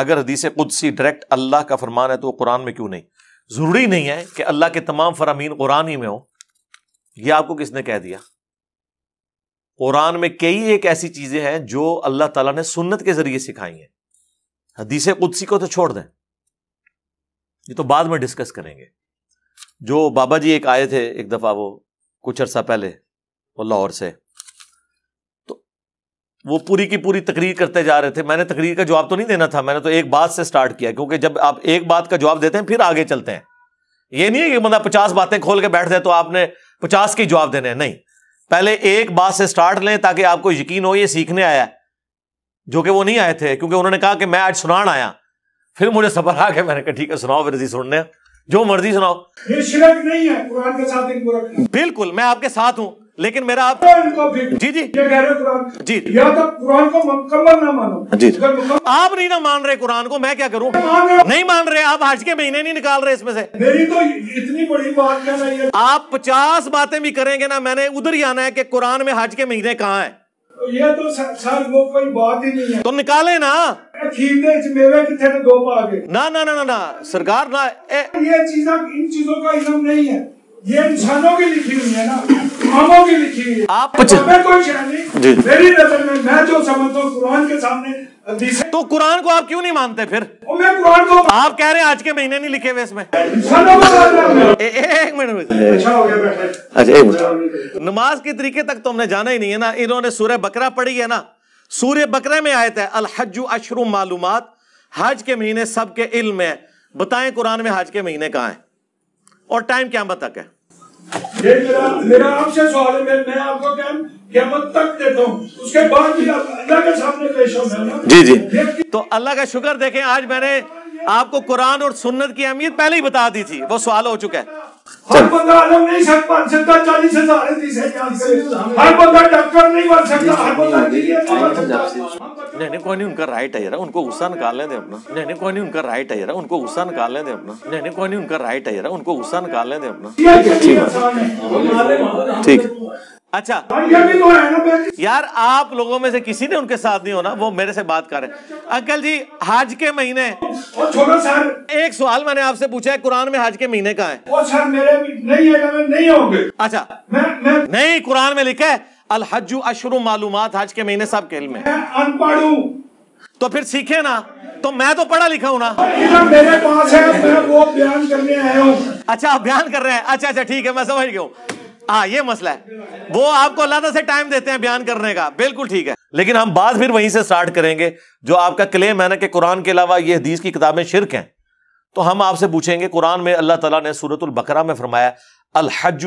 अगर हदीस कुदसी डायरेक्ट अल्लाह का फरमान है तो कुरान में क्यों नहीं ज़रूरी नहीं है कि अल्लाह के तमाम फरामीन कुरान ही में हो यह आपको किसने कह दिया कुरान में कई एक ऐसी चीज़ें हैं जो अल्लाह तला ने सुन्नत के ज़रिए सिखाई है हदीस कुदसी को तो छोड़ दें ये तो बाद में डिस्कस करेंगे जो बाबा जी एक आए थे एक दफ़ा वो कुछ अर्सा पहले वो लाहौर से वो पूरी की पूरी तकरीर करते जा रहे थे मैंने तकरीर का जवाब तो नहीं देना था मैंने तो एक बात से स्टार्ट किया क्योंकि जब आप एक बात का जवाब देते हैं फिर आगे चलते हैं ये नहीं है कि बंदा पचास बातें खोल के बैठ जाए तो आपने पचास के जवाब देने हैं नहीं पहले एक बात से स्टार्ट लें ताकि आपको यकीन हो ये सीखने आया जो कि वो नहीं आए थे क्योंकि उन्होंने कहा कि मैं आज सुना आया फिर मुझे सफर आ गया मैंने कहा ठीक है सुनाओ मर्जी सुनने जो मर्जी सुनाओ नहीं है कुरान के साथ बिल्कुल मैं आपके साथ हूं लेकिन मेरा आप जी जी ये कह रहे कुरान जी या तो कुरान को मुकम्मल ना मानो जी आप नहीं ना मान रहे कुरान को मैं क्या करूं नहीं मान रहे आप हज के महीने नहीं निकाल रहे इसमें से मेरी तो इतनी बड़ी बात क्या नहीं है आप पचास बातें भी करेंगे ना मैंने उधर ही आना है कि कुरान में हज के महीने कहाँ है तो ये तो सर वो कोई बात ही नहीं है तो निकाले ना ना ना ना ना सरकार ना ये चीज़ इन चीजों का इलम नहीं है ये इंसानों की लिखी हुई है ना आमों की लिखी हुई है आप कुछ तो मैं कोई शह नहीं मेरी नजर में मैं जो समझता हूँ कुरान के सामने तो कुरान को आप क्यों नहीं मानते फिर ओ मैं कुरान को आप कह रहे हैं आज के महीने नहीं लिखे हुए इसमें अच्छा, अच्छा, एक मिनट नमाज के तरीके तक तो हमने जाना ही नहीं है ना इन्होंने सूर्य बकरा पढ़ी है ना सूर्य बकरे में आयत है अलहजु अशरू मालूमात हज के महीने सबके इल्म है बताएं कुरान में हज के महीने कहाँ है और टाइम क्या मत तक है ये मेरा मेरा आपसे सवाल है मैं, मैं आपको क्या क्या तक देता हूँ उसके बाद भी अल्लाह के सामने पेश हो जी जी तो अल्लाह का शुक्र देखें आज मैंने आपको कुरान और सुन्नत की अहमियत पहले ही बता दी थी वो सवाल हो चुका है हर बंदा आलम नहीं सक बन सकता चालीस हजार हर बंदा डॉक्टर नहीं बन सकता हर बंदा इंजीनियर नहीं बन सकता नहीं नहीं कोई नहीं उनका राइट है यार उनको गुस्सा निकालने दे अपना नहीं नहीं कोई नहीं उनका राइट है यार उनको गुस्सा निकालने दे अपना नहीं नहीं कोई नहीं उनका राइट है यार उनको गुस्सा निकालने दे अपना ठीक अच्छा यार आप लोगों में से किसी ने उनके साथ नहीं होना वो मेरे से बात करें अंकल जी हज के महीने एक सवाल मैंने आपसे पूछा है कुरान में हज के महीने का है सर मेरे नहीं है नहीं होंगे अच्छा मैं, मैं... नहीं कुरान में लिखा है अल अशरु मालूम हज के महीने सब के में अनपढ़ तो फिर सीखे ना तो मैं तो पढ़ा लिखा हूँ ना मेरे पास है मैं वो बयान करने आया अच्छा आप बयान कर रहे हैं अच्छा अच्छा ठीक है मैं समझ गया हाँ ये मसला है वो आपको अल्लाह से टाइम देते हैं बयान करने का बिल्कुल ठीक है लेकिन हम बात फिर वहीं से स्टार्ट करेंगे जो आपका क्लेम है ना कि कुरान के अलावा ये हदीस की किताबें शिरक हैं तो हम आपसे पूछेंगे कुरान में अल्लाह ताला ने सूरतुल बकरा में फरमाया अल हज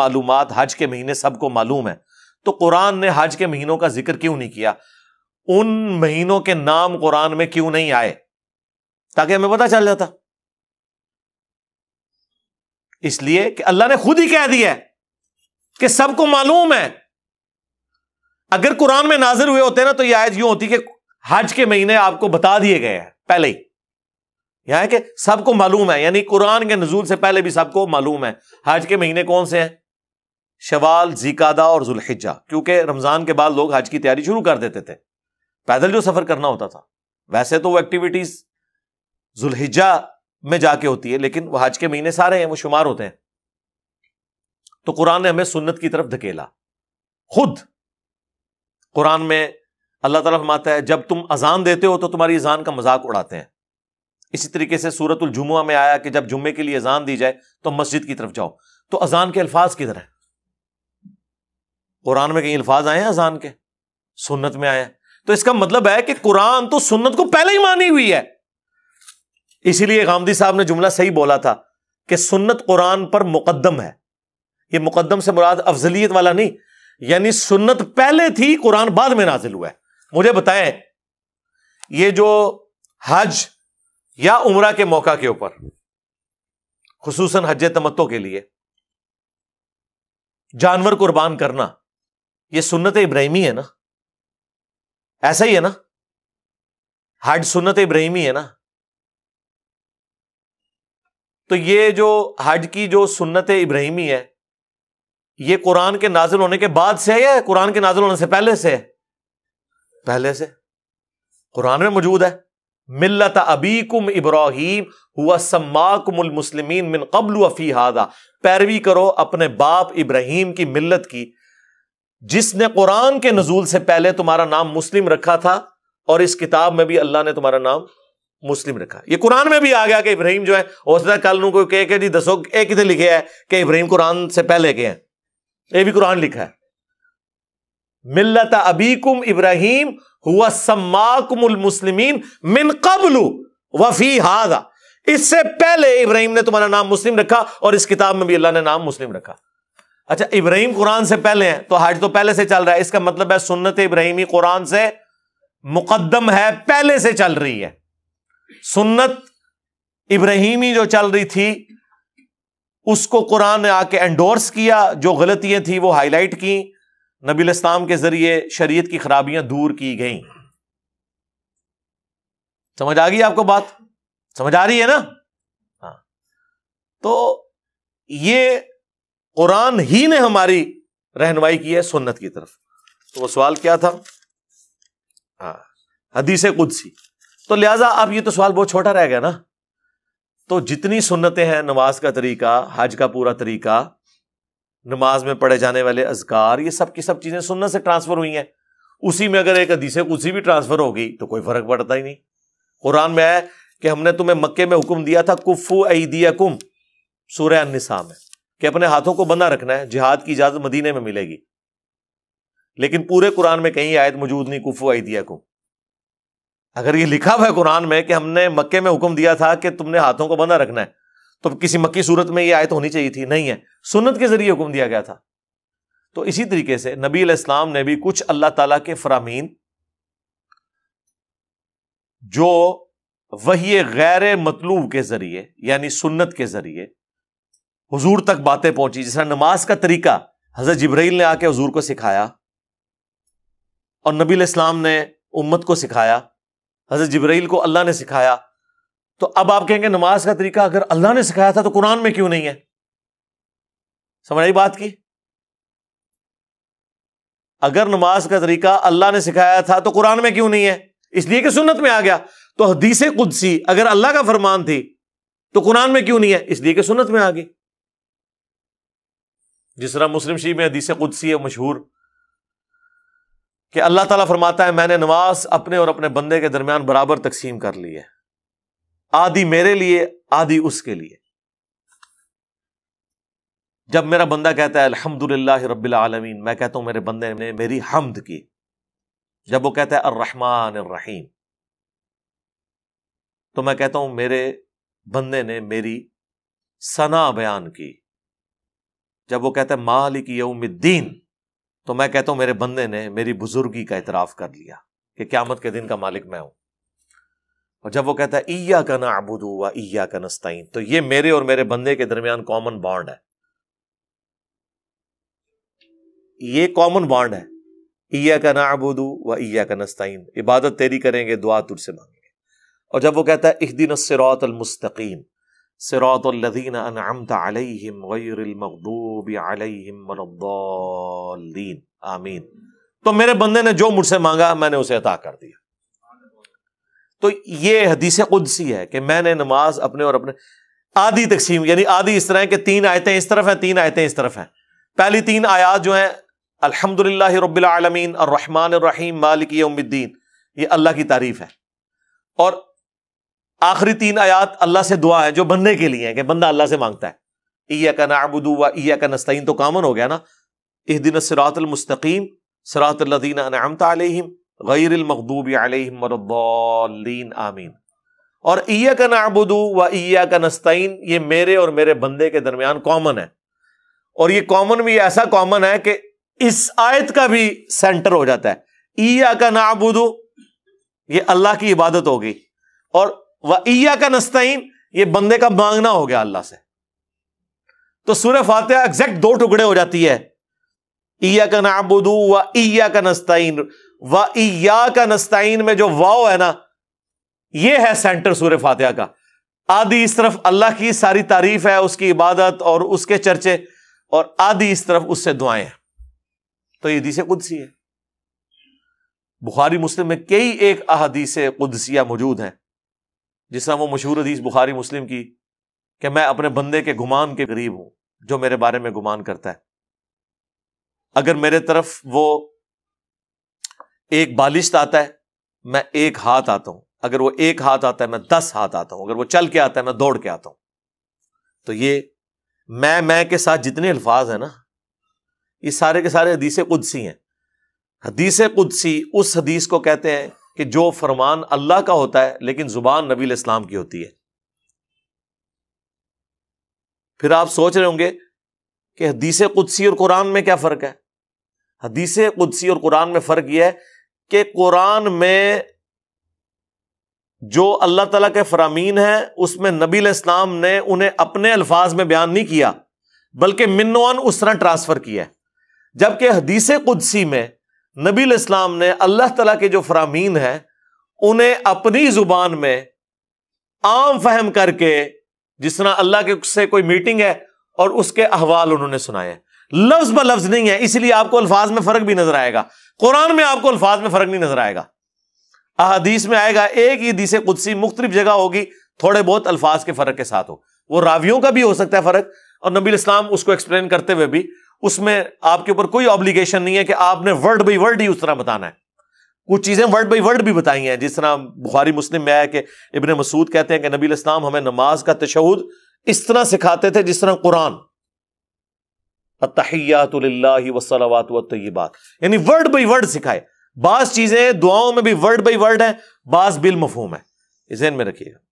मालूम हज के महीने सबको मालूम है तो कुरान ने हज के महीनों का जिक्र क्यों नहीं किया उन महीनों के नाम कुरान में क्यों नहीं आए ताकि हमें पता चल जाता इसलिए कि अल्लाह ने खुद ही कह दिया है कि सबको मालूम है अगर कुरान में नाजिर हुए होते ना तो यह आयत यूं होती कि हज के महीने आपको बता दिए गए हैं पहले ही यहां है कि सबको मालूम है यानी कुरान के नजूल से पहले भी सबको मालूम है हज के महीने कौन से हैं शवाल जिकादा और जुल्हिजा क्योंकि रमज़ान के बाद लोग हज की तैयारी शुरू कर देते थे पैदल जो सफ़र करना होता था वैसे तो वो एक्टिविटीज़ जुल्हिजा में जाके होती है लेकिन वह हज के महीने सारे हैं वो शुमार होते हैं तो कुरान ने हमें सुन्नत की तरफ धकेला खुद कुरान में अल्लाह ताला फरमाता है जब तुम अजान देते हो तो तुम्हारी अजान का मजाक उड़ाते हैं इसी तरीके से सूरत जुमुआ में आया कि जब जुम्मे के लिए अजान दी जाए तो मस्जिद की तरफ जाओ तो अजान के अल्फाज किधर है कुरान में कहीं अल्फाज आए हैं अजान के सुन्नत में आया तो इसका मतलब है कि कुरान तो सुन्नत को पहले ही मानी हुई है इसीलिए गांधी साहब ने जुमला सही बोला था कि सुन्नत कुरान पर मुकदम है यह मुकदम से मुराद अफजलियत वाला नहीं यानी सुन्नत पहले थी कुरान बाद में नाजिल हुआ है मुझे बताएं ये जो हज या उमरा के मौका के ऊपर खसूस हज तमत्तों के लिए जानवर कुर्बान करना ये सुन्नत इब्राहिमी है ना ऐसा ही है ना हज सुन्नत इब्राहिमी है ना तो ये जो हज की जो सुन्नत इब्राहिमी है ये कुरान के नाजिल होने के बाद से है या कुरान के नाजिल होने से पहले से है पहले से कुरान में मौजूद है मिल्लत अबीकुम इब्राहिम हुआ सम्माकुमुल मुस्लिमीन मिन कबल अफी हादा पैरवी करो अपने बाप इब्राहिम की मिल्लत की जिसने कुरान के नजूल से पहले तुम्हारा नाम मुस्लिम रखा था और इस किताब में भी अल्लाह ने तुम्हारा नाम मुस्लिम रखा ये कुरान में भी आ गया कि इब्राहिम जो है हो सकता है कल नू कोई कहे जी दसो ये कितने लिखे है कि इब्राहिम कुरान से पहले के हैं ये भी कुरान लिखा है मिल्लत अबीकुम इब्राहिम हुआ सम्माकुमुल मुस्लिमीन मिन कबलू वफी हादा इससे पहले इब्राहिम ने तुम्हारा नाम मुस्लिम रखा और इस किताब में भी अल्लाह ने नाम मुस्लिम रखा अच्छा इब्राहिम कुरान से पहले हैं तो हज तो पहले से चल रहा है इसका मतलब है सुन्नत इब्राहिमी कुरान से मुकदम है पहले से चल रही है सुन्नत इब्राहिमी जो चल रही थी उसको कुरान ने आके एंडोर्स किया जो गलतियां थी वो हाईलाइट की नबी इस्लाम के जरिए शरीयत की खराबियां दूर की गई समझ आ गई आपको बात समझ आ रही है ना हाँ तो ये कुरान ही ने हमारी रहनवाई की है सुन्नत की तरफ तो वो सवाल क्या था हाँ हदीस कुदसी तो लिहाजा अब ये तो सवाल बहुत छोटा रह गया ना तो जितनी सुन्नतें हैं नमाज का तरीका हज का पूरा तरीका नमाज में पढ़े जाने वाले अजगार ये सब की सब चीजें सुन्नत से ट्रांसफर हुई हैं उसी में अगर एक हदीस कुछ भी ट्रांसफर हो गई तो कोई फर्क पड़ता ही नहीं कुरान में आया कि हमने तुम्हें मक्के में हुक्म दिया था कुफू ऐदिया कुम सूर्य निसा में कि अपने हाथों को बंधा रखना है जिहाद की इजाजत मदीने में मिलेगी लेकिन पूरे कुरान में कहीं आयत मौजूद नहीं कुफो आइदिया को अगर ये लिखा हुआ है कुरान में कि हमने मक्के में हुक्म दिया था कि तुमने हाथों को बंधा रखना है तो किसी मक्की सूरत में ये आयत होनी चाहिए थी नहीं है सुन्नत के जरिए हुक्म दिया गया था तो इसी तरीके से नबी इस्लाम ने भी कुछ अल्लाह तला के फराम जो वही गैर मतलूब के जरिए यानी सुन्नत के जरिए हजूर तक बातें पहुंची जिस नमाज का तरीका हजरत जबरील ने आके हजूर को सिखाया और नबी इस्लाम ने उम्मत को सिखाया हजरत जबरील को अल्लाह ने सिखाया तो अब आप कहेंगे नमाज का तरीका अगर अल्लाह ने सिखाया था तो कुरान में क्यों नहीं है समझ आई बात की अगर नमाज का तरीका अल्लाह ने सिखाया था तो कुरान में क्यों नहीं है इसलिए कि सुन्नत में आ गया तो हदीसे कुदसी अगर अल्लाह का फरमान थी तो कुरान में क्यों नहीं है इसलिए कि सुन्नत में आ गई जिस तरह मुस्लिम शरीफ में हदीस कुदसी है मशहूर कि अल्लाह ताला फरमाता है मैंने नमाज अपने और अपने बंदे के दरमियान बराबर तकसीम कर ली है आदि मेरे लिए आदि उसके लिए जब मेरा बंदा कहता है अल्हम्दुलिल्लाह रब्बिल आलमीन मैं कहता हूं मेरे बंदे ने मेरी हमद की जब वो कहता है अर्रहमान रहीम तो मैं कहता हूं मेरे बंदे ने मेरी सना बयान की जब वो कहता है मालिक यौमिद्दीन तो मैं कहता हूं मेरे बंदे ने मेरी बुजुर्गी का इतराफ कर लिया कि क्यामत के दिन का मालिक मैं हूं और जब वो कहता है इया का ना आबूद हुआ ईया का नस्ताइन तो ये मेरे और मेरे बंदे के दरमियान कॉमन बॉन्ड है ये कॉमन बॉन्ड है ईया का ना आबूदू व ईया का नस्ताइन इबादत तेरी करेंगे दुआ तुझसे मांगेंगे और जब वो कहता है इहदिन सिरौत अलमुस्तकीम صراط الذين أنعمت عليهم غير المغضوب عليهم ولا الضالين آمين तो मेरे बंदे ने जो मुझसे मांगा मैंने उसे अता कर दिया तो ये हदीस कुदसी है कि मैंने नमाज अपने और अपने आधी तकसीम यानी आधी इस तरह है कि तीन आयतें इस तरफ हैं तीन आयतें इस तरफ हैं पहली तीन आयात जो हैं अलहमदिल्ला रबालमीन और रहमान रहीम मालिक उम्मीद्दीन ये अल्लाह की तारीफ है और आखिरी तीन आयात अल्लाह से दुआ है जो बनने के लिए है कि बंदा अल्लाह से मांगता है ईया का नाबुदू व ईया का नस्तीन तो कामन हो गया ना इस दिन सरातमस्तकीम सरातल्लिन अनमत आलिम गैरमखदूब आलिम मरदीन आमीन और ईया का नाबुदू व ईया का नस्तीन ये मेरे और मेरे बंदे के दरमियान कॉमन है और ये कॉमन भी ऐसा कॉमन है कि इस आयत का भी सेंटर हो जाता है ईया का नाबुदू ये अल्लाह की इबादत होगी और वैया का नस्तीन ये बंदे का मांगना हो गया अल्लाह से तो सूर्य फातह एग्जैक्ट दो टुकड़े हो जाती है ईया का नाबुदू व ईया का नस्ताइन व ईया का नस्ताइन में जो वाओ है ना ये है सेंटर सूर्य फातह का आधी इस तरफ अल्लाह की सारी तारीफ है उसकी इबादत और उसके चर्चे और आधी इस तरफ उससे दुआएं हैं तो ये हदीस कुदसी है बुखारी मुस्लिम में कई एक अहदीस कुदसिया मौजूद हैं जिस तरह वो मशहूर हदीस बुखारी मुस्लिम की कि मैं अपने बंदे के गुमान के करीब हूं जो मेरे बारे में गुमान करता है अगर मेरे तरफ वो एक बालिश आता है मैं एक हाथ आता हूं अगर वो एक हाथ आता है मैं दस हाथ आता हूं अगर वो चल के आता है मैं दौड़ के आता हूं तो ये मैं मैं के साथ जितने अल्फाज हैं ना ये सारे के सारे हदीसें कुदसी हैं हदीसें कुदसी उस हदीस को कहते हैं कि जो फरमान अल्लाह का होता है लेकिन जुबान नबी इस्लाम की होती है फिर आप सोच रहे होंगे कि हदीस कुदसी और कुरान में क्या फ़र्क है हदीस कुदसी और कुरान में फ़र्क यह है कि कुरान में जो अल्लाह तला के फरामीन है उसमें नबी इस्लाम ने उन्हें अपने अल्फाज में बयान नहीं किया बल्कि मिनवान उस तरह ट्रांसफ़र किया है जबकि हदीस कुदसी में नबी इस्लाम ने अल्लाह तला के जो फरामीन है उन्हें अपनी जुबान में आम फहम करके जिस तरह अल्लाह के से कोई मीटिंग है और उसके अहवाल उन्होंने सुनाए हैं लफ्ज ब लफ्ज नहीं है इसलिए आपको अल्फाज में फर्क भी नजर आएगा कुरान में आपको अल्फाज में फर्क नहीं नजर आएगा अहदीस में आएगा एक ही हदीस कुदसी मुख्तलि जगह होगी थोड़े बहुत अल्फाज के फर्क के साथ हो वो रावियों का भी हो सकता है फर्क और नबी इस्लाम उसको एक्सप्लेन करते हुए भी उसमें आपके ऊपर कोई ऑब्लिगेशन नहीं है कि आपने वर्ड बाई वर्ड ही उस तरह बताना है कुछ चीज़ें वर्ड बाई वर्ड भी बताई हैं जिस तरह बुखारी मुस्लिम में आया कि इबन मसूद कहते हैं कि नबी इस्लाम हमें नमाज का तशहद इस तरह सिखाते थे जिस तरह कुरान तहियात वसलावत यानी वर्ड बाई वर्ड सिखाए बाज चीज़ें दुआओं में भी वर्ड बाई वर्ड है बाज बिल मफहूम है जहन में रखिएगा